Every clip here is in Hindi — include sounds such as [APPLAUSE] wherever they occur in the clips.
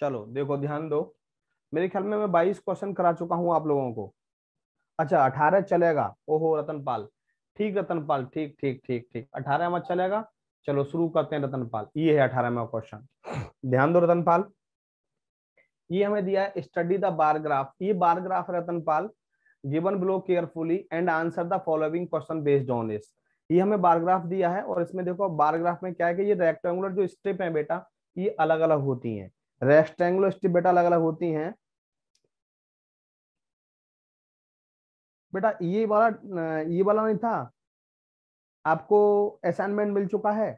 चलो देखो ध्यान दो मेरे ख्याल में मैं बाईस क्वेश्चन करा चुका हूँ आप लोगों को अच्छा अठारह चलेगा ओहो रतनपाल ठीक रतनपाल ठीक ठीक ठीक ठीक अठारहवा चलेगा चलो शुरू करते हैं रतनपाल ये है अठारहवा क्वेश्चन ध्यान दो रतनपाल ये हमें दिया है स्टडी द बारग्राफ ये bar graph Ratan Ratanpal given below carefully and answer the following question based on this ये हमें बारग्राफ दिया है और इसमें देखो बारग्राफ में क्या है कि ये रेक्टेंगुलर जो स्ट्रिप है बेटा ये अलग अलग होती है रेस्टेंगुलर स्ट्रिप बेटा अलग अलग होती हैं बेटा ये वाला ये वाला नहीं था आपको असाइनमेंट मिल चुका है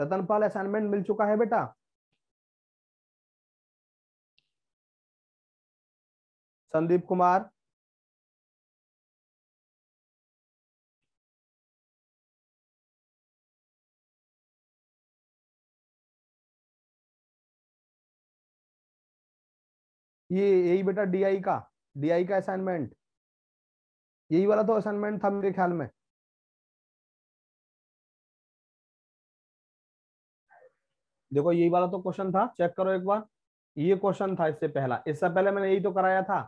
रतनपाल असाइनमेंट मिल चुका है बेटा संदीप कुमार ये यही बेटा डीआई का डीआई का असाइनमेंट यही वाला तो असाइनमेंट था मेरे ख्याल में देखो यही वाला तो क्वेश्चन था चेक करो एक बार ये क्वेश्चन था इससे पहला इससे पहले मैंने यही तो कराया था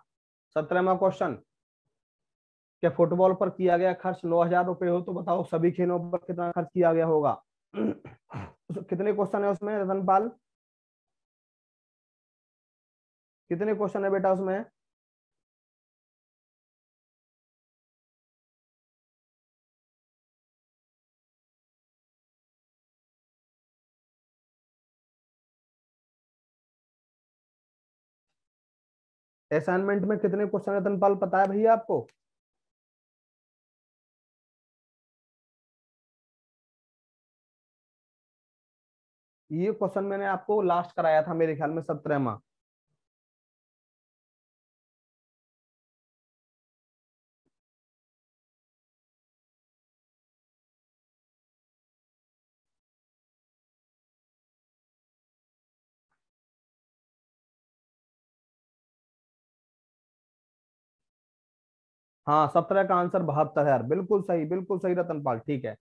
सत्रहवा क्वेश्चन क्या फुटबॉल पर किया गया खर्च नौ हजार रुपए हो तो बताओ सभी खेलों पर कितना खर्च किया गया होगा [CLEARS THROAT] कितने क्वेश्चन है उसमें रतनपाल कितने क्वेश्चन है बेटा उसमें असाइनमेंट में कितने क्वेश्चन है तनपाल पता है भैया आपको ये क्वेश्चन मैंने आपको लास्ट कराया था मेरे ख्याल में सत्रहवा हाँ सत्रह का आंसर बहत्तर हजार बिल्कुल सही बिल्कुल सही रतनपाल ठीक है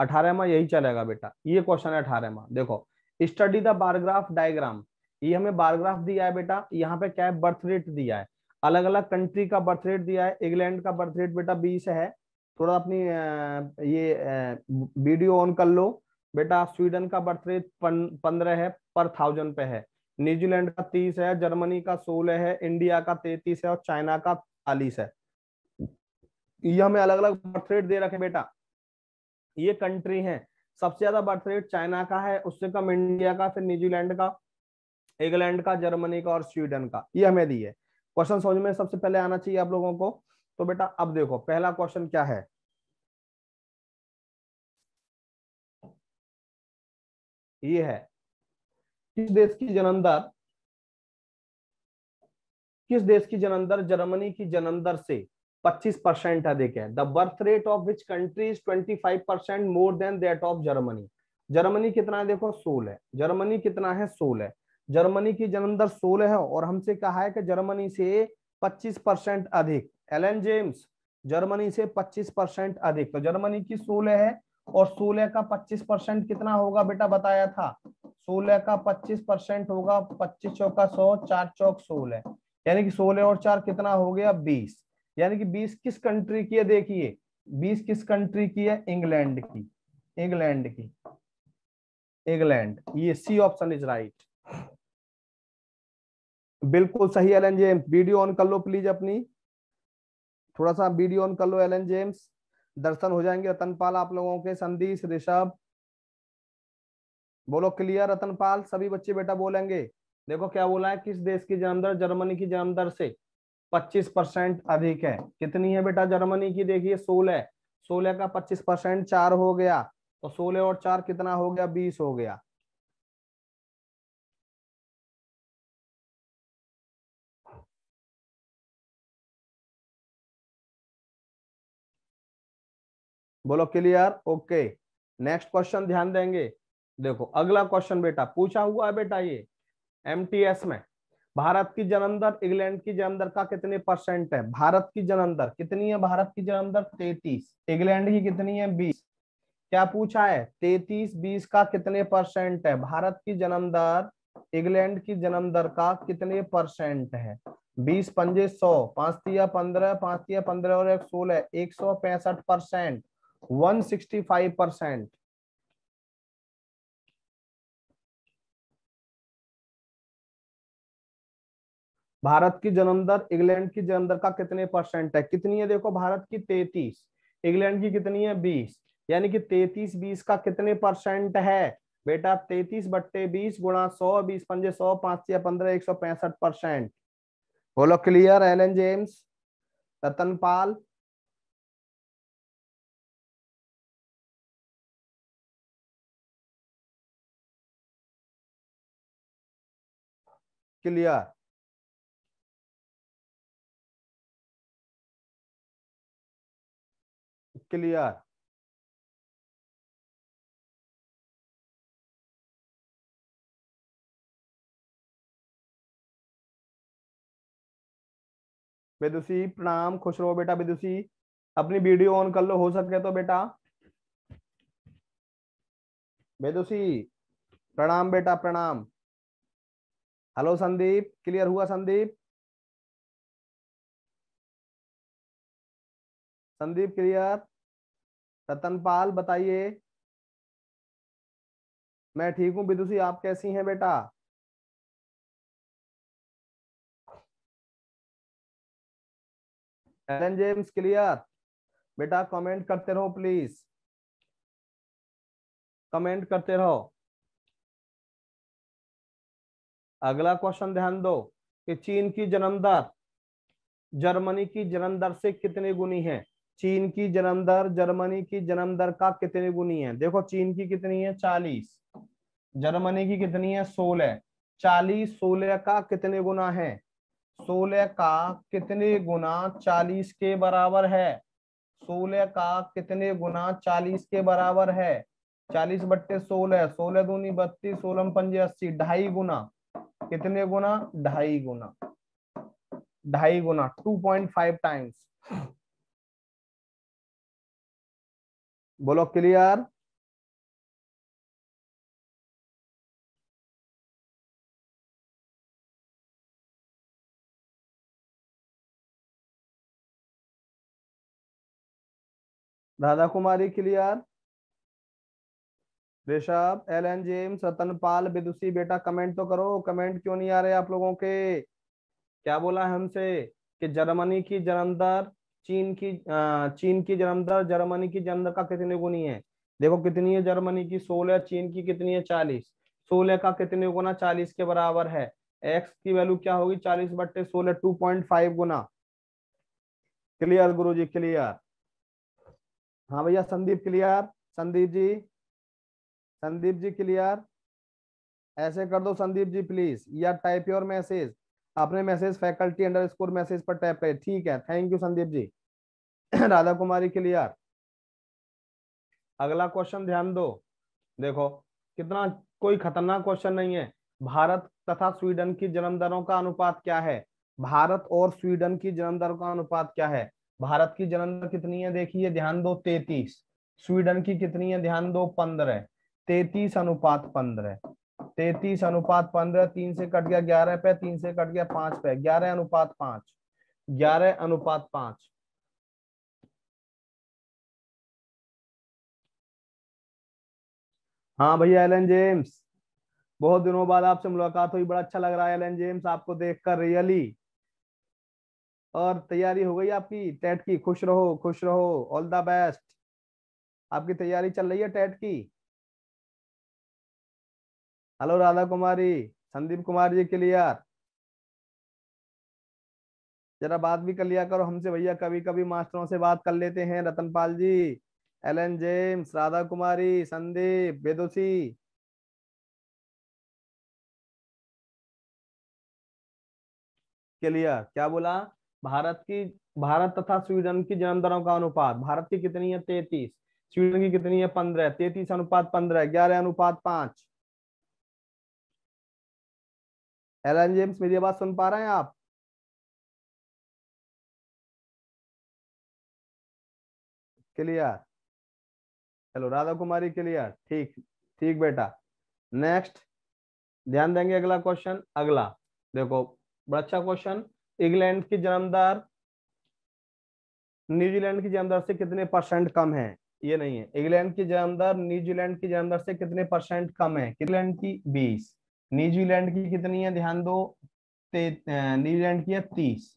अठारह माह यही चलेगा बेटा ये क्वेश्चन है अठारह माह देखो स्टडी द बारग्राफ डायग्राम ये हमें बारग्राफ दिया है बेटा यहाँ पे क्या है बर्थ रेट दिया है अलग अलग कंट्री का बर्थ रेट दिया है इंग्लैंड का बर्थ रेट बेटा बीस है थोड़ा अपनी ये वीडियो ऑन कर लो बेटा स्वीडन का बर्थ रेट पंद्रह है पर थाउजेंड पे है न्यूजीलैंड का तीस है जर्मनी का सोलह है इंडिया का तैतीस है और चाइना का चालीस है ये हमें अलग अलग बर्थ रेट दे रखे बेटा ये कंट्री है सबसे ज्यादा बर्थ रेट चाइना का है उससे कम इंडिया का फिर न्यूजीलैंड का इंग्लैंड का जर्मनी का और स्वीडन का ये हमें दी है क्वेश्चन समझ में सबसे पहले आना चाहिए आप लोगों को तो बेटा अब देखो पहला क्वेश्चन क्या है ये है किस देश की जनंदर किस देश की जनंदर जर्मनी की जनंदर से 25 परसेंट अधिक है the birth rate of which country is 25 percent more than that of Germany Germany कितना है देखो सोल है जर्मनी कितना है सोल है जर्मनी की जन्म दर सोल है और हमसे कहा है कि जर्मनी से 25 परसेंट अधिक एलन जेम्स जर्मनी से 25 परसेंट अधिक तो जर्मनी की 16 है और सोलह का 25 परसेंट कितना होगा बेटा बताया था सोलह का 25 परसेंट होगा 25 चौका 100 चार चौक सोलह यानी कि सोलह और चार कितना हो गया 20 यानी कि बीस किस कंट्री की है देखिए बीस किस कंट्री की है इंग्लैंड की इंग्लैंड की इंग्लैंड ये सी ऑप्शन इज राइट बिल्कुल सही एलन जेम्स वीडियो ऑन कर लो प्लीज अपनी थोड़ा सा वीडियो ऑन कर लो एलन जेम्स दर्शन हो जाएंगे रतनपाल आप लोगों के संदीश ऋषभ बोलो क्लियर रतनपाल सभी बच्चे बेटा बोलेंगे देखो क्या बोला है किस देश की जामदर जर्मनी की जामदर से 25 परसेंट अधिक है कितनी है बेटा जर्मनी की देखिए सोलह सोलह का 25 परसेंट चार हो गया तो सोलह और चार कितना हो गया 20 हो गया बोलो क्लियर ओके नेक्स्ट क्वेश्चन ध्यान देंगे देखो अगला क्वेश्चन बेटा पूछा हुआ है बेटा ये एमटीएस में भारत की जनंदर इंग्लैंड की जनंदर का कितने परसेंट है भारत की जनंदर कितनी है भारत की जनंदर तैतीस इंग्लैंड की कितनी है बीस क्या पूछा है तैतीस बीस का कितने परसेंट है भारत की जनंदर इंग्लैंड की जन्म दर का कितने परसेंट है बीस पंजे सौ पांच पंद्रह पांच पंद्रह और एक सोलह एक सौ पैंसठ percent one sixty five percent Bharat की जन्मदर इंग्लैंड की जन्मदर का कितने परसेंट है कितनी है देखो भारत की तैतीस इंग्लैंड की कितनी है बीस यानी कि तैतीस बीस का कितने परसेंट है बेटा तैतीस बट्टे बीस गुणा सौ बीस पंजे सौ पांच या पंद्रह एक सौ पैंसठ परसेंट बोलो clear N James Ratan Pal clear clear Vidushi प्रणाम खुश रहो बेटा बेदुसी अपनी वीडियो ऑन कर लो हो सके तो बेटा बेदुसी प्रणाम बेटा प्रणाम हेलो संदीप क्लियर हुआ संदीप संदीप क्लियर रतनपाल बताइए मैं ठीक हूं विदुषी आप कैसी हैं बेटा एलन जेम्स क्लियर बेटा कमेंट करते रहो प्लीज कमेंट करते रहो अगला क्वेश्चन ध्यान दो कि चीन की जन्मदर जर्मनी की जन्मदर से कितने गुनी है चीन की जन्म दर जर्मनी की जन्म दर का कितने गुनी है देखो चीन की कितनी है चालीस जर्मनी की कितनी है सोलह चालीस सोलह का कितने गुना है सोलह का कितने गुना चालीस के बराबर है सोलह का कितने गुना चालीस के बराबर है चालीस बट्टे सोलह सोलह दूनी बत्तीस सोलह पंजे अस्सी ढाई गुना कितने गुना ढाई गुना ढाई गुना टू पॉइंट फाइव टाइम्स बोलो clear Radha Kumari clear Rishabh Allen James Ratanpal Vidushi बेटा कमेंट तो करो कमेंट क्यों नहीं आ रहे आप लोगों के क्या बोला है हमसे कि जर्मनी की जलंधर चीन की चीन की जन्म दर जर्मनी की जन्म दर का कितने गुनी है देखो कितनी है जर्मनी की सोलह चीन की कितनी है चालीस सोलह का कितने गुना चालीस के बराबर है एक्स की वैल्यू क्या होगी चालीस बट्टे सोलह टू पॉइंट फाइव गुना क्लियर गुरु जी क्लियर हाँ भैया संदीप क्लियर संदीप जी संदीप जी क्लियर ऐसे कर दो संदीप जी प्लीज या टाइप योर मैसेज आपने message faculty underscore message पर टैप करे ठीक है थैंक यू संदीप जी [CLEARS THROAT] राधा कुमारी के क्लियर अगला क्वेश्चन ध्यान दो देखो कितना कोई खतरनाक क्वेश्चन नहीं है भारत तथा स्वीडन की जन्म दरों का अनुपात क्या है भारत और स्वीडन की जन्म दर का अनुपात क्या है भारत की जन्म दर कितनी है देखिए ध्यान दो तैतीस स्वीडन की कितनी है ध्यान दो पंद्रह तैतीस अनुपात पंद्रह तैतीस अनुपात पंद्रह तीन से कट गया ग्यारह पे तीन से कट गया पांच पे ग्यारह अनुपात पांच ग्यारह अनुपात पांच हाँ भैया एलन जेम्स बहुत दिनों बाद आपसे मुलाकात हुई बड़ा अच्छा लग रहा है एलन जेम्स आपको देखकर रियली और तैयारी हो गई आपकी टेट की खुश रहो खुश रहो ऑल द बेस्ट आपकी तैयारी चल रही है टेट की हेलो राधा कुमारी संदीप कुमार जी क्लियर जरा बात भी कर लिया करो हमसे भैया कभी कभी मास्टरों से बात कर लेते हैं Ratanpal ji Allen James Radha Kumari Sandeep Vidushi clear क्या बोला भारत की भारत तथा स्वीडन की जन्म दरों का अनुपात भारत की कितनी है तैतीस स्वीडन की कितनी है पंद्रह तैतीस अनुपात पंद्रह ग्यारह अनुपात पांच एलन जेम्स मेरी आवाज सुन पा रहे हैं आप क्लियर चलो राधा कुमारी क्लियर ठीक ठीक बेटा नेक्स्ट ध्यान देंगे अगला क्वेश्चन अगला देखो बड़ा अच्छा क्वेश्चन इंग्लैंड की जन्मदर न्यूजीलैंड की जन्मदर से कितने परसेंट कम है ये नहीं है इंग्लैंड की जन्मदर न्यूजीलैंड की जन्मदर से कितने परसेंट कम है इंग्लैंड की बीस न्यूजीलैंड की कितनी है ध्यान दो न्यूजीलैंड की है तीस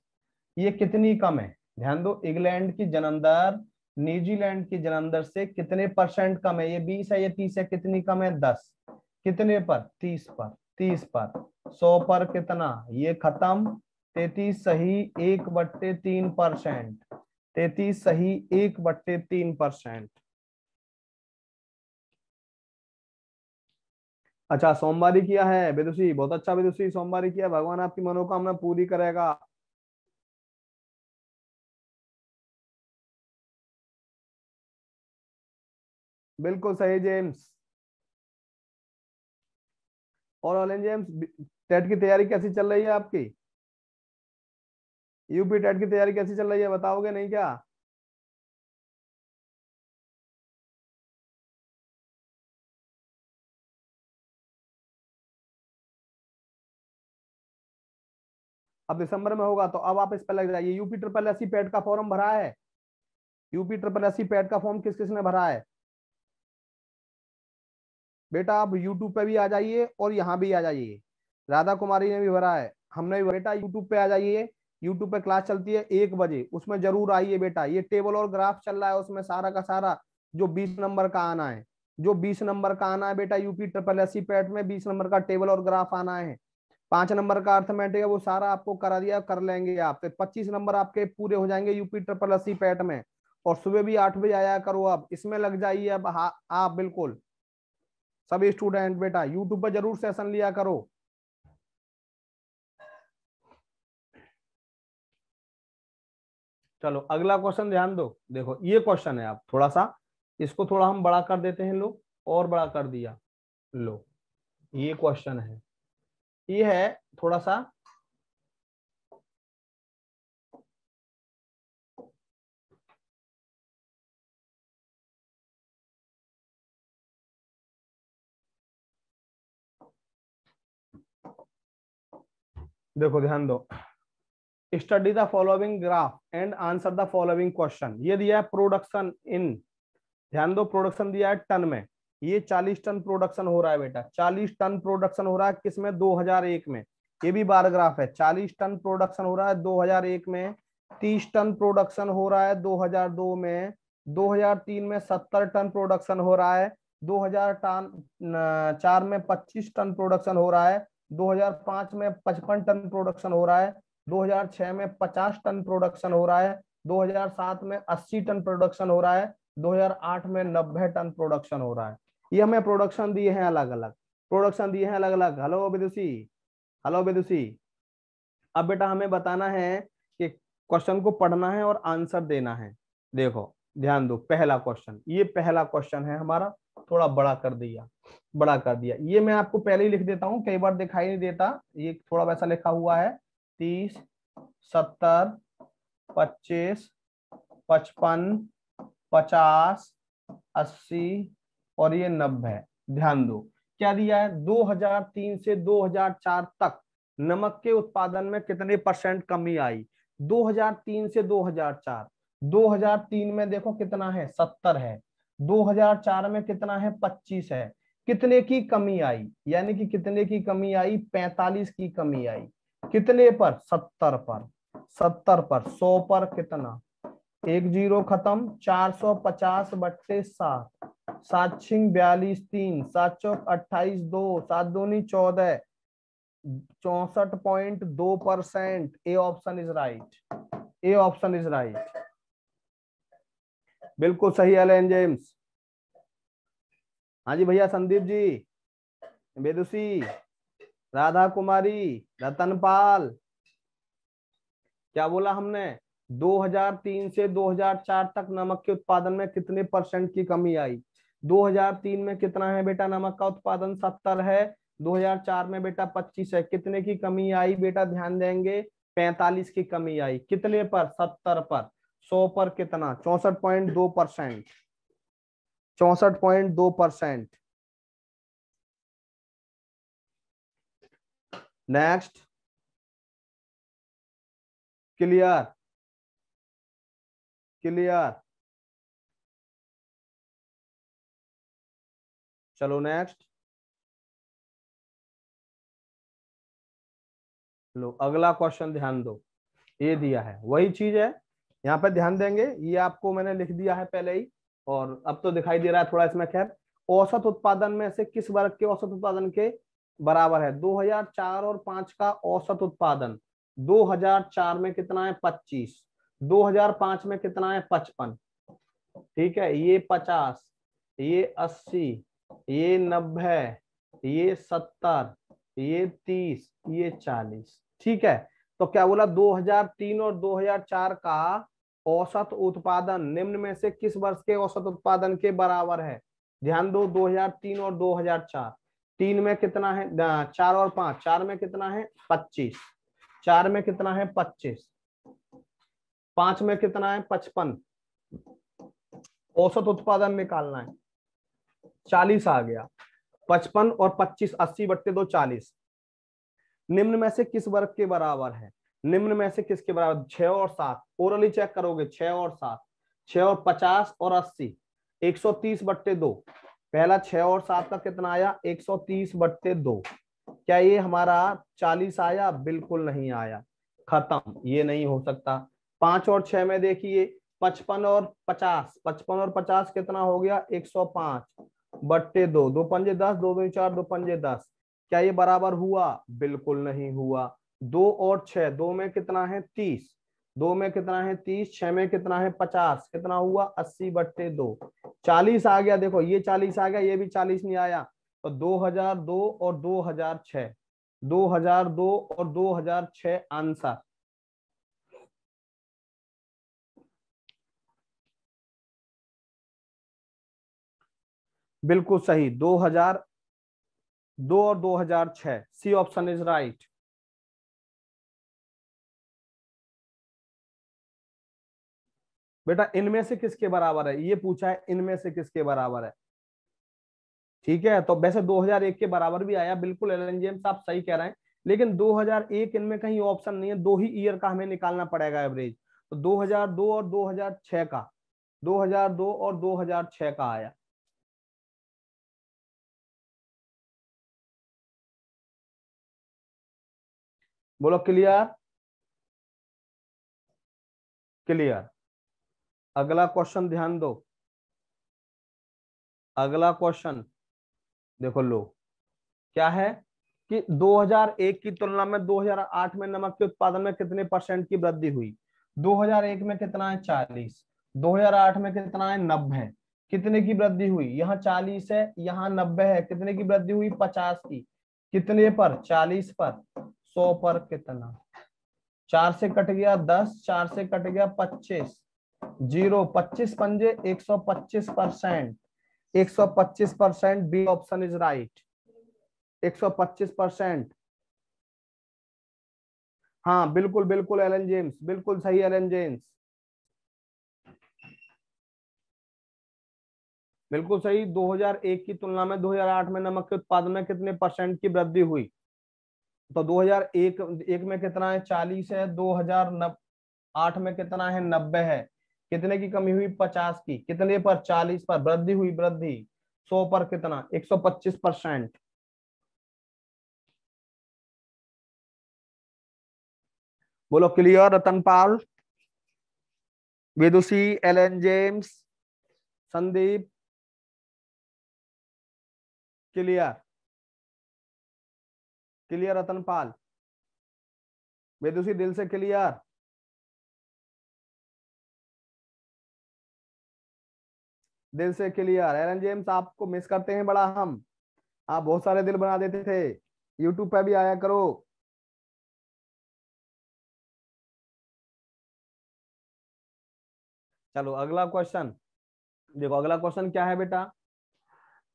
ये कितनी कम है ध्यान दो इंग्लैंड की जनंदर न्यूजीलैंड की जनंदर से कितने परसेंट कम है ये बीस है ये तीस है कितनी कम है दस कितने पर तीस पर तीस पर सौ पर कितना ये खत्म तैतीस सही एक बट्टे तीन परसेंट तैतीस सही एक बट्टे तीन परसेंट अच्छा सोमवार किया है बेदुषी बहुत अच्छा बेदुषी सोमवार किया भगवान आपकी मनोकामना पूरी करेगा बिल्कुल सही जेम्स और जेम्स टेट की तैयारी कैसी चल रही है आपकी यूपी टेट की तैयारी कैसी चल रही है बताओगे नहीं क्या अब दिसंबर में होगा तो अब आप इस पर लग जाइए यूपी ट्रिपल एस पैट का फॉर्म भरा है यूपी ट्रिपल एस पैट का फॉर्म किस किसने भरा है बेटा आप यूट्यूब पे भी आ जाइए और यहाँ भी आ जाइए राधा कुमारी ने भी भरा है हमने भी बेटा यूट्यूब पे आ जाइए यूट्यूब पे क्लास चलती है एक बजे उसमें जरूर आइए बेटा ये टेबल और ग्राफ चल रहा है उसमें सारा का सारा जो बीस नंबर का आना है जो बीस नंबर का आना है बेटा यूपी ट्रिपल एस पैट में बीस नंबर का टेबल और ग्राफ आना है पांच नंबर का अर्थमेटिक है वो सारा आपको करा दिया कर लेंगे आप फिर पच्चीस नंबर आपके पूरे हो जाएंगे यूपी ट्रिपल अस्सी पैट में और सुबह भी आठ बजे आया करो आप इसमें लग जाइए अब आप हाँ, बिल्कुल सभी स्टूडेंट बेटा यूट्यूब पर जरूर सेशन लिया करो चलो अगला क्वेश्चन ध्यान दो देखो ये क्वेश्चन है आप थोड़ा सा इसको थोड़ा हम बड़ा कर देते हैं लोग और बड़ा कर दिया लो ये क्वेश्चन है ये है थोड़ा सा देखो ध्यान दो study the following graph and answer the following question ये दिया है प्रोडक्शन इन ध्यान दो प्रोडक्शन दिया है टन में ये 40 टन प्रोडक्शन हो रहा है बेटा 40 टन प्रोडक्शन हो रहा है किसमें 2001 में ये भी बार ग्राफ है 40 टन प्रोडक्शन हो रहा है 2001 में 30 टन प्रोडक्शन हो रहा है 2002 में 2003 में 70 टन प्रोडक्शन हो रहा है हजार टन चार में 25 टन प्रोडक्शन हो रहा है 2005 में पचपन टन प्रोडक्शन हो रहा है छह में पचास टन प्रोडक्शन हो रहा है सात में अस्सी टन प्रोडक्शन हो रहा है 2008 में 90 टन प्रोडक्शन हो रहा है ये हमें प्रोडक्शन दिए हैं अलग अलग प्रोडक्शन दिए हैं अलग अलग हेलो बेदुसी हेलो बेदुसी अब बेटा हमें बताना है कि क्वेश्चन को पढ़ना है और आंसर देना है देखो ध्यान दो पहला क्वेश्चन ये पहला क्वेश्चन है हमारा थोड़ा बड़ा कर दिया बड़ा कर दिया ये मैं आपको पहले ही लिख देता हूँ कई बार दिखाई नहीं देता ये थोड़ा वैसा लिखा हुआ है तीस सत्तर पच्चीस पचपन पचास अस्सी और ये नब्बे है ध्यान दो क्या दिया है 2003 से 2004 तक नमक के उत्पादन में कितने परसेंट कमी आई 2003 से 2004 2003 में देखो कितना है 70 है 2004 में कितना है 25 है कितने की कमी आई यानी कि कितने की कमी आई 45 की कमी आई कितने पर 70 पर 70 पर 100 पर कितना एक जीरो खत्म 450 सौ पचास बट्टे सात सात छिंग बयालीस तीन सात चौक अट्ठाईस दो सात दूनी चौदह चौसठ पॉइंट दो percent A option is right A option is right बिल्कुल सही एल जेम्स हाँ जी भैया संदीप जी बेदुसी राधा कुमारी रतनपाल क्या बोला हमने 2003 से 2004 तक नमक के उत्पादन में कितने परसेंट की कमी आई 2003 में कितना है बेटा नमक का उत्पादन सत्तर है 2004 में बेटा 25 है कितने की कमी आई बेटा ध्यान देंगे 45 की कमी आई कितने पर 70 पर 100 पर कितना चौसठ पॉइंट दो परसेंट चौसठ पॉइंट दो परसेंट नेक्स्ट क्लियर क्लियर चलो नेक्स्ट लो अगला क्वेश्चन ध्यान दो ये हाँ। दिया है वही चीज है यहाँ पे ध्यान देंगे ये आपको मैंने लिख दिया है पहले ही और अब तो दिखाई दे रहा है थोड़ा इसमें खैर औसत उत्पादन में से किस वर्ग के औसत उत्पादन के बराबर है 2004 और 5 का औसत उत्पादन 2004 में कितना है 25 2005 में कितना है 55 ठीक है ये 50 ये ये नब्बे ये सत्तर ये तीस ये चालीस ठीक है तो क्या बोला 2003 और 2004 का औसत उत्पादन निम्न में से किस वर्ष के औसत उत्पादन के बराबर है ध्यान दो 2003 और 2004 तीन में कितना है चार और पांच चार में कितना है पच्चीस चार में कितना है पच्चीस पांच में कितना है पचपन औसत उत्पादन निकालना है चालीस आ गया पचपन और पच्चीस अस्सी बट्टे दो चालीस निम्न में से किस वर्ग के बराबर है निम्न में से किसके बराबर छह और सात ओरली चेक करोगे छ और सात छ और पचास और अस्सी एक सौ तीस बट्टे दो पहला छ और सात का कितना आया एक सौ तीस बट्टे दो क्या ये हमारा चालीस आया बिल्कुल नहीं आया खत्म ये नहीं हो सकता पांच और छह में देखिए पचपन और पचास पचपन और पचास कितना हो गया एक सौ पांच बट्टे दो दो पंजे दस दो दो चार दो पंजे दस क्या ये बराबर हुआ बिल्कुल नहीं हुआ दो और छह दो में कितना है तीस दो में कितना है तीस छह में कितना है पचास कितना हुआ अस्सी बट्टे दो चालीस आ गया देखो ये चालीस आ गया ये भी चालीस नहीं आया तो दो हजार दो और दो हजार छ दो हजार दो और दो हजार छ आंसर बिल्कुल सही 2000 दो और 2006 सी ऑप्शन इज राइट बेटा इनमें से किसके बराबर है ये पूछा है इनमें से किसके बराबर है ठीक है तो वैसे 2001 के बराबर भी आया बिल्कुल एलन जेम्स आप सही कह रहे हैं लेकिन 2001 इनमें कहीं ऑप्शन नहीं है दो ही ईयर का हमें निकालना पड़ेगा एवरेज तो 2002 और 2006 का 2002 और 2006 का आया बोलो क्लियर क्लियर अगला क्वेश्चन ध्यान दो अगला क्वेश्चन देखो लो क्या है कि 2001 की तुलना में 2008 में नमक के उत्पादन में कितने परसेंट की वृद्धि हुई 2001 में कितना है 40 2008 में कितना है नब्बे कितने की वृद्धि हुई यहाँ 40 है यहाँ 90 है कितने की वृद्धि हुई 50 की कितने पर 40 पर सौ पर कितना चार से कट गया दस चार से कट गया पच्चीस जीरो पच्चीस पंजे एक सौ पच्चीस परसेंट एक सौ पच्चीस percent B option is right एक सौ पच्चीस परसेंट हाँ बिल्कुल बिल्कुल एलन जेम्स बिल्कुल सही एलन जेम्स बिल्कुल सही 2001 की तुलना में 2008 में नमक के उत्पादन में कितने परसेंट की वृद्धि हुई तो 2001 एक में कितना है 40 है 2008 में कितना है 90 है कितने की कमी हुई 50 की कितने पर 40 पर वृद्धि हुई वृद्धि 100 पर कितना 125 परसेंट बोलो clear Ratan Pal Allen James Sandeep clear clear Ratan Pal Vidushi दिल से क्लियर दिल से क्लियर एरन जेम्स आपको मिस करते हैं बड़ा हम आप बहुत सारे दिल बना देते थे यूट्यूब पे भी आया करो चलो अगला क्वेश्चन देखो अगला क्वेश्चन क्या है बेटा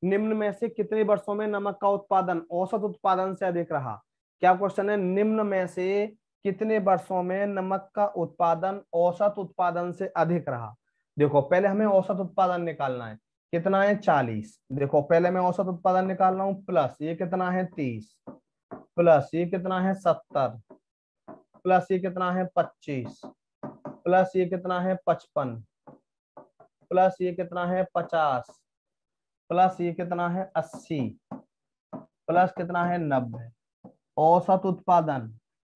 निम्न में से कितने वर्षों में नमक का उत्पादन औसत उत्पादन से अधिक रहा क्या क्वेश्चन है निम्न में से कितने वर्षों में नमक का उत्पादन औसत उत्पादन से अधिक रहा देखो पहले हमें औसत उत्पादन निकालना है कितना है चालीस देखो पहले मैं औसत उत्पादन निकाल रहा हूं प्लस ये कितना है तीस प्लस ये कितना है सत्तर प्लस ये कितना है पच्चीस प्लस ये कितना है पचपन प्लस ये कितना है पचास प्लस ये कितना है अस्सी प्लस कितना है नब्बे औसत उत्पादन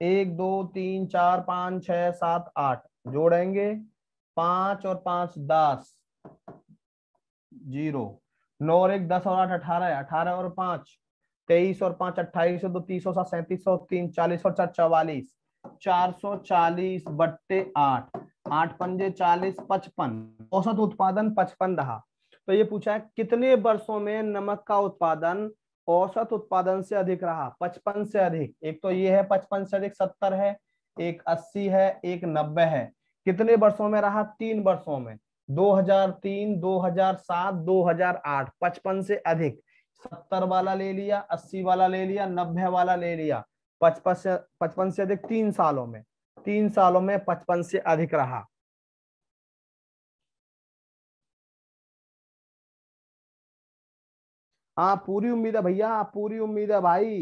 एक दो तीन चार पाँच छ सात आठ जोड़ेंगे पांच और पांच दस जीरो नौ और एक दस और आठ अठारह अठारह और पांच तेईस और पांच अट्ठाईस दो तीस और सात सैंतीस सौ तीन चालीस और चार चवालीस चार सौ चालीस बट्टे आठ आठ पंजे चालीस पचपन औसत उत्पादन पचपन रहा तो ये पूछा है कितने वर्षों में नमक का उत्पादन औसत उत्पादन से अधिक रहा पचपन से अधिक एक तो ये है पचपन से अधिक सत्तर है एक अस्सी है एक नब्बे है कितने वर्षों में रहा तीन वर्षों में 2003, 2007, 2008 पचपन से अधिक सत्तर वाला ले लिया अस्सी वाला ले लिया नब्बे वाला ले लिया पचपन से पचपन से अधिक तीन सालों में तीन सालों में पचपन से अधिक रहा हाँ पूरी उम्मीद है भैया पूरी उम्मीद है भाई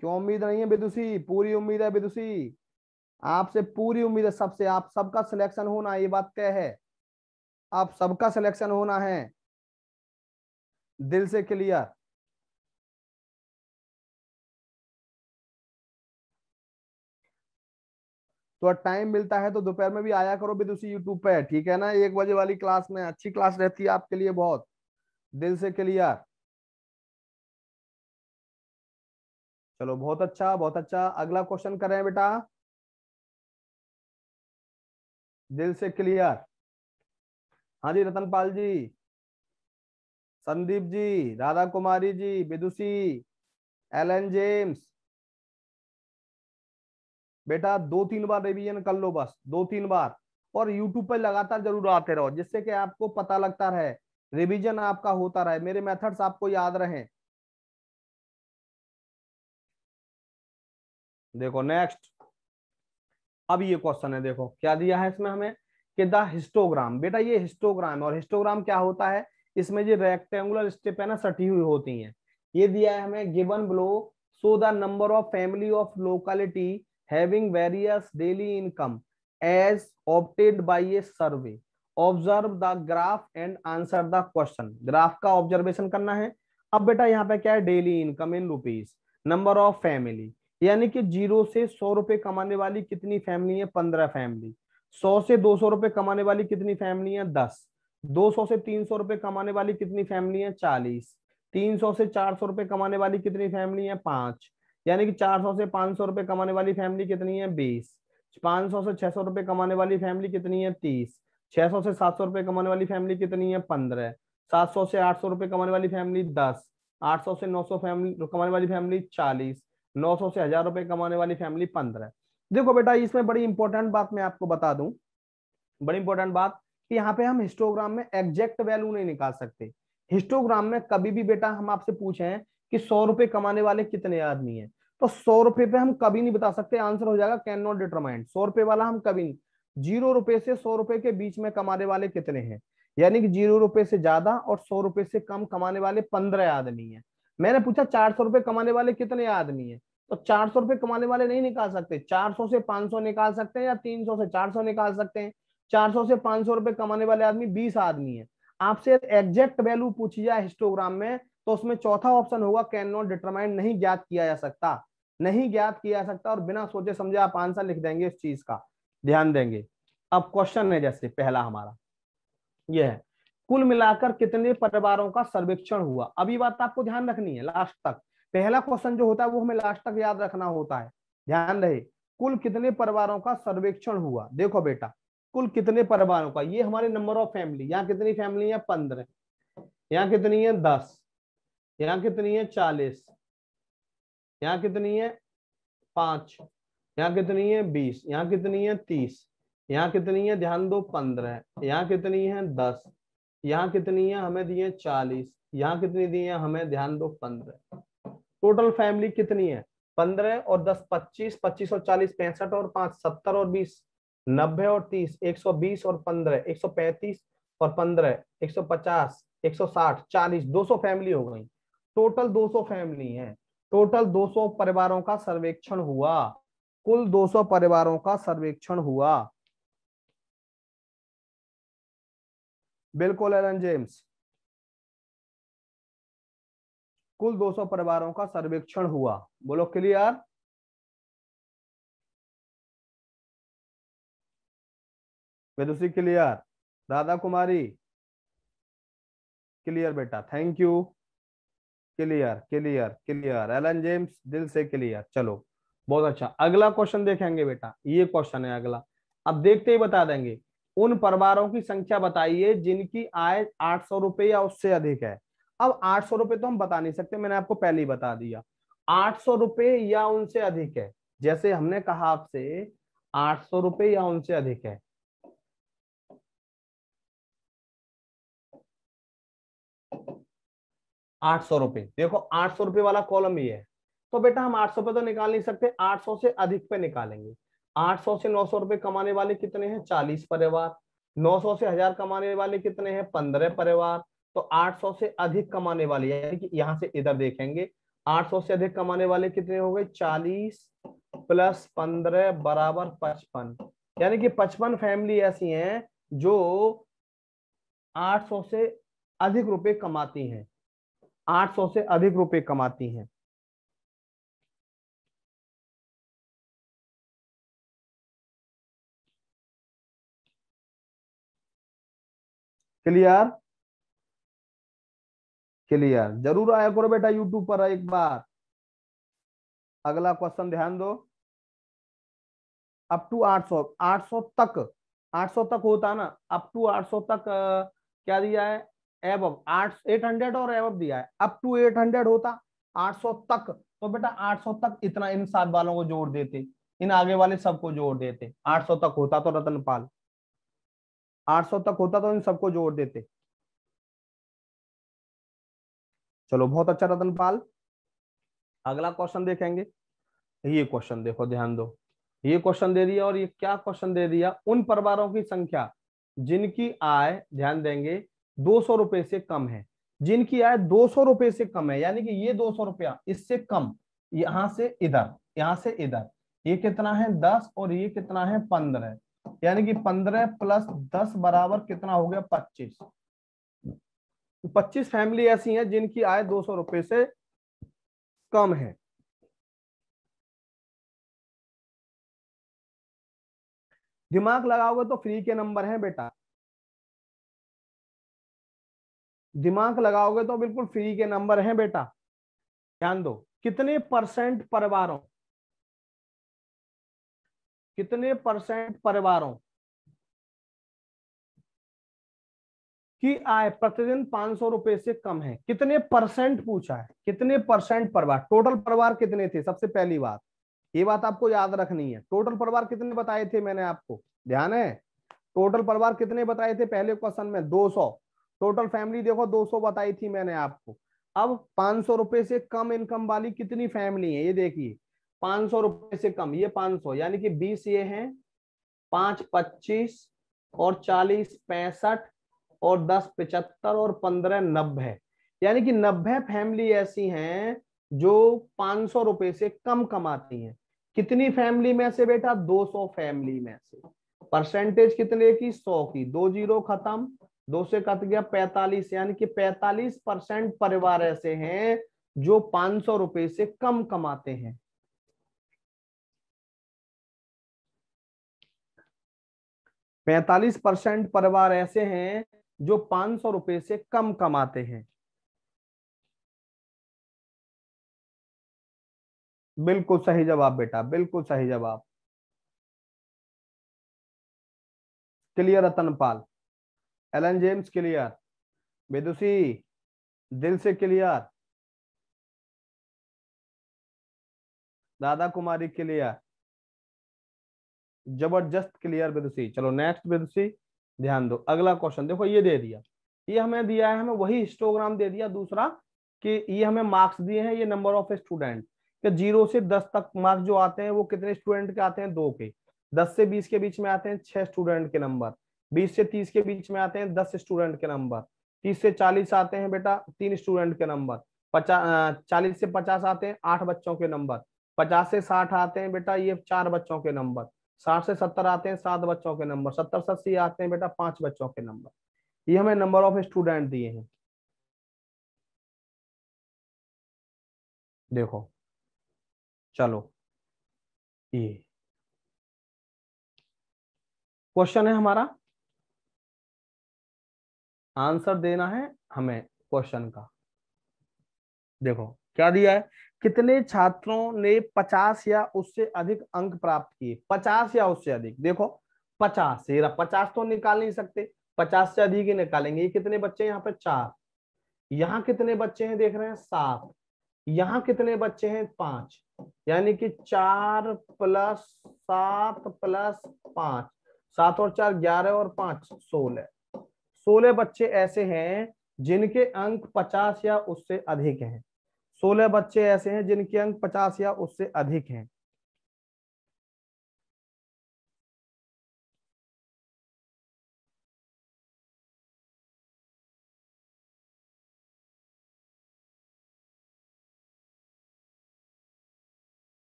क्यों उम्मीद नहीं है बेदुसी पूरी उम्मीद है बेदुसी आपसे पूरी उम्मीद है सबसे आप सबका सिलेक्शन होना ये बात तय है आप सबका सिलेक्शन होना है दिल से क्लियर तो टाइम मिलता है तो दोपहर में भी आया करो बेदुसी यूट्यूब पे ठीक है ना एक बजे वाली क्लास में अच्छी क्लास रहती है आपके लिए बहुत दिल से क्लियर चलो बहुत अच्छा बहुत अच्छा अगला क्वेश्चन कर रहे हैं बेटा दिल से क्लियर हाँ जी रतनपाल जी संदीप जी राधा कुमारी जी विदुषी एलन जेम्स बेटा दो तीन बार रिवीजन कर लो बस दो तीन बार और यूट्यूब पर लगातार जरूर आते रहो जिससे कि आपको पता लगता रहे रिवीजन आपका होता रहे मेरे मेथड्स आपको याद रहे देखो नेक्स्ट अब ये क्वेश्चन है देखो क्या दिया है इसमें हमें कि द हिस्टोग्राम बेटा ये हिस्टोग्राम और हिस्टोग्राम क्या होता है इसमें जो रेक्टेंगुलर स्टेप है ना सटी हुई होती हैं ये दिया है हमें given below so the number of family of locality having various daily income as opted by a survey observe the graph and answer the question graph का ऑब्जर्वेशन करना है अब बेटा यहाँ पे क्या है daily income in rupees number of family यानी कि जीरो से सौ रुपए कमाने वाली कितनी फैमिली है पंद्रह फैमिली सौ से दो सौ रुपए कमाने वाली कितनी फैमिली है दस दो सौ से तीन सौ रुपए कमाने वाली कितनी फैमिली है चालीस तीन सौ से चार सौ रुपए कमाने वाली कितनी फैमिली है पांच यानी कि चार सौ से पांच सौ रुपए कमाने वाली फैमिली कितनी है बीस पांच सौ से छह सौ रुपए कमाने वाली फैमिली कितनी है तीस छह सौ से सात सौ रुपए कमाने वाली फैमिली कितनी है पंद्रह सात सौ से आठ सौ रुपए कमाने वाली फैमिली दस आठ सौ से नौ सौ फैमिली कमाने वाली फैमिली चालीस नौ से हजार रुपए कमाने वाली फैमिली पंद्रह देखो बेटा इसमें बड़ी इंपॉर्टेंट बात मैं आपको बता दूं बड़ी इंपॉर्टेंट बात कि यहाँ पे हम हिस्टोग्राम में एग्जैक्ट वैल्यू नहीं निकाल सकते हिस्टोग्राम में कभी भी बेटा हम आपसे पूछे कि सौ रुपए कमाने वाले कितने आदमी है तो सौ रुपए पे हम कभी नहीं बता सकते आंसर हो जाएगा कैन नॉट डिटरमाइंड सौ रुपए वाला हम कभी नहीं जीरो रुपए से सौ रुपए के बीच में कमाने वाले कितने हैं यानी कि जीरो रुपए से ज्यादा और सौ रुपए से कम कमाने वाले पंद्रह आदमी हैं मैंने पूछा चार सौ रुपए कमाने वाले कितने आदमी है तो चार सौ रुपए कमाने वाले नहीं निकाल सकते चार सौ से पांच सौ निकाल सकते हैं या तीन सौ से चार सौ निकाल सकते हैं चार सौ से पांच सौ रुपए कमाने वाले आदमी बीस आदमी है आपसे एग्जैक्ट वैल्यू पूछी जाए हिस्टोग्राम में तो उसमें चौथा ऑप्शन होगा कैन नॉट डिटरमाइन नहीं ज्ञात किया जा सकता नहीं ज्ञात किया जा सकता और बिना सोचे समझे आप आंसर लिख देंगे इस चीज का ध्यान देंगे अब क्वेश्चन है जैसे पहला हमारा यह है कुल मिलाकर कितने परिवारों का सर्वेक्षण हुआ अभी बात तो आपको ध्यान रखनी है लास्ट तक पहला क्वेश्चन जो होता है वो हमें लास्ट तक याद रखना होता है ध्यान रहे कुल कितने परिवारों का सर्वेक्षण हुआ देखो बेटा कुल कितने परिवारों का ये हमारे नंबर ऑफ फैमिली यहाँ कितनी फैमिली है पंद्रह यहाँ कितनी है दस यहाँ कितनी है चालीस यहाँ कितनी है पांच यहाँ कितनी है बीस यहाँ कितनी है तीस यहाँ कितनी है ध्यान दो पंद्रह यहाँ कितनी है दस यहाँ कितनी है हमें दी है चालीस यहाँ कितनी दी है हमें ध्यान दो पंद्रह टोटल फैमिली कितनी है पंद्रह और दस पच्चीस पच्चीस और चालीस पैंसठ और पांच सत्तर और बीस नब्बे और तीस एक सौ बीस और पंद्रह एक सौ पैंतीस और पंद्रह एक सौ पचास एक सौ साठ चालीस दो सौ फैमिली हो गई टोटल दो सौ फैमिली है टोटल दो सौ परिवारों का सर्वेक्षण हुआ कुल दो सौ परिवारों का सर्वेक्षण हुआ बिल्कुल एलन जेम्स कुल 200 परिवारों का सर्वेक्षण हुआ बोलो clear Vidushi clear Radha Kumari clear बेटा thank you clear clear clear Allen James दिल से क्लियर चलो बहुत अच्छा अगला क्वेश्चन देखेंगे बेटा ये क्वेश्चन है अगला अब देखते ही बता देंगे उन परिवारों की संख्या बताइए जिनकी आय आठ सौ रुपये या उससे अधिक है अब आठ सौ रुपये तो हम बता नहीं सकते मैंने आपको पहले ही बता दिया आठ सौ रुपये या उनसे अधिक है जैसे हमने कहा आपसे आठ सौ रुपये या उनसे अधिक है आठ सौ रुपये देखो आठ सौ रुपये वाला कॉलम ही है तो बेटा हम आठ सौ पे तो निकाल नहीं सकते आठ सौ से अधिक पे निकालेंगे 800 से 900 रुपए कमाने वाले कितने हैं 40 परिवार 900 से हजार कमाने वाले कितने हैं 15 परिवार तो 800 से अधिक कमाने वाले यानी कि यहाँ से इधर देखेंगे 800 से अधिक कमाने वाले कितने हो गए 40 प्लस 15 बराबर 55 यानी कि 55 फैमिली ऐसी हैं जो 800 से अधिक रुपए कमाती हैं 800 से अधिक रुपए कमाती हैं क्लियर क्लियर जरूर आया करो बेटा यूट्यूब पर एक बार अगला क्वेश्चन ध्यान दो अप टू 800 800 तक 800 तक होता है ना अप टू 800 तक क्या दिया है एब आठ एट हंड्रेड और एब दिया है अप टू एट हंड्रेड होता 800 तक तो बेटा 800 तक इतना इन सात वालों को जोड़ देते इन आगे वाले सबको जोड़ देते 800 तक होता तो रतनपाल 800 तक होता तो इन सबको जोड़ देते चलो बहुत अच्छा रतनपाल अगला क्वेश्चन देखेंगे ये क्वेश्चन देखो ध्यान दो ये क्वेश्चन दे दिया और ये क्या क्वेश्चन दे दिया उन परिवारों की संख्या जिनकी आय ध्यान देंगे दो सौ रुपए से कम है जिनकी आय दो सौ रुपए से कम है यानी कि ये दो सौ रुपया इससे कम यहां से इधर यहां से इधर ये कितना है दस और ये कितना है पंद्रह यानी कि पंद्रह प्लस दस बराबर कितना हो गया पच्चीस तो पच्चीस फैमिली ऐसी हैं जिनकी आय दो सौ रुपए से कम है दिमाग लगाओगे तो फ्री के नंबर हैं बेटा दिमाग लगाओगे तो बिल्कुल फ्री के नंबर हैं बेटा ध्यान दो कितने परसेंट परिवारों कितने परसेंट परिवारों की आय प्रतिदिन पांच सौ रुपए से कम है कितने परसेंट पूछा है कितने परसेंट परिवार टोटल परिवार कितने थे सबसे पहली बात ये बात आपको याद रखनी है टोटल परिवार कितने बताए थे मैंने आपको ध्यान है टोटल परिवार कितने बताए थे पहले क्वेश्चन में 200 टोटल फैमिली देखो 200 बताई थी मैंने आपको अब पांच सौ रुपए से कम इनकम वाली कितनी फैमिली है ये देखिए पांच सौ रुपए से कम ये पांच सौ यानी कि बीस ये हैं पांच पच्चीस और चालीस पैंसठ और दस पिचहत्तर और पंद्रह नब्बे यानी कि नब्बे फैमिली ऐसी हैं जो पांच सौ रुपए से कम कमाती हैं कितनी फैमिली में से बेटा दो सौ फैमिली में से परसेंटेज कितने की सौ की दो जीरो खत्म दो से कट गया पैतालीस यानी कि पैतालीस परसेंट परिवार ऐसे हैं जो पांच सौ रुपए से कम कमाते हैं पैंतालीस परसेंट परिवार ऐसे हैं जो पांच सौ रुपए से कम कमाते हैं बिल्कुल सही जवाब बेटा बिल्कुल सही जवाब clear Ratan Pal Allen James clear Vidushi दिल से क्लियर दादा कुमारी क्लियर जबरदस्त क्लियर विदुषी चलो नेक्स्ट विदुषी ध्यान दो अगला क्वेश्चन देखो ये दे दिया ये हमें दिया है हमें वही हिस्टोग्राम दे दिया दूसरा कि ये हमें मार्क्स दिए हैं ये नंबर ऑफ स्टूडेंट कि जीरो से दस तक मार्क्स जो आते हैं वो कितने स्टूडेंट के आते हैं दो के दस से बीस के बीच में आते हैं छह स्टूडेंट के नंबर बीस से तीस के बीच में आते हैं दस स्टूडेंट के नंबर तीस से चालीस आते हैं बेटा तीन स्टूडेंट के नंबर पचास चालीस से पचास आते हैं आठ बच्चों के नंबर पचास से साठ आते हैं बेटा ये चार बच्चों के नंबर साठ से सत्तर आते हैं सात बच्चों के नंबर सत्तर से अस्सी आते हैं बेटा पांच बच्चों के नंबर ये हमें नंबर ऑफ स्टूडेंट दिए हैं देखो चलो ये क्वेश्चन है हमारा आंसर देना है हमें क्वेश्चन का देखो क्या दिया है कितने छात्रों ने 50 या उससे अधिक अंक प्राप्त किए 50 या उससे अधिक देखो 50 ये पचास तो निकाल नहीं सकते 50 से अधिक ही निकालेंगे ये कितने बच्चे यहाँ पे चार यहाँ कितने बच्चे हैं देख रहे हैं सात यहाँ कितने बच्चे हैं पांच यानी कि चार प्लस सात प्लस पांच सात और चार ग्यारह और पांच सोलह सोलह बच्चे ऐसे हैं जिनके अंक पचास या उससे अधिक हैं सोलह बच्चे ऐसे हैं जिनके अंक पचास या उससे अधिक हैं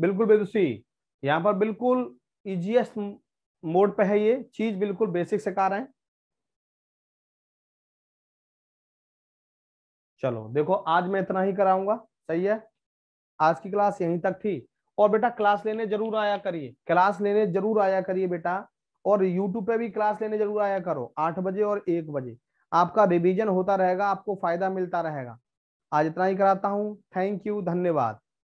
बिल्कुल बेदुसी यहाँ पर बिल्कुल इजीएस्ट मोड पे है ये चीज बिल्कुल बेसिक से कह रहे हैं चलो देखो आज मैं इतना ही कराऊंगा सही है आज की क्लास यहीं तक थी और बेटा क्लास लेने जरूर आया करिए क्लास लेने जरूर आया करिए बेटा और यूट्यूब पे भी क्लास लेने जरूर आया करो आठ बजे और एक बजे आपका रिवीजन होता रहेगा आपको फायदा मिलता रहेगा आज इतना ही कराता हूँ थैंक यू धन्यवाद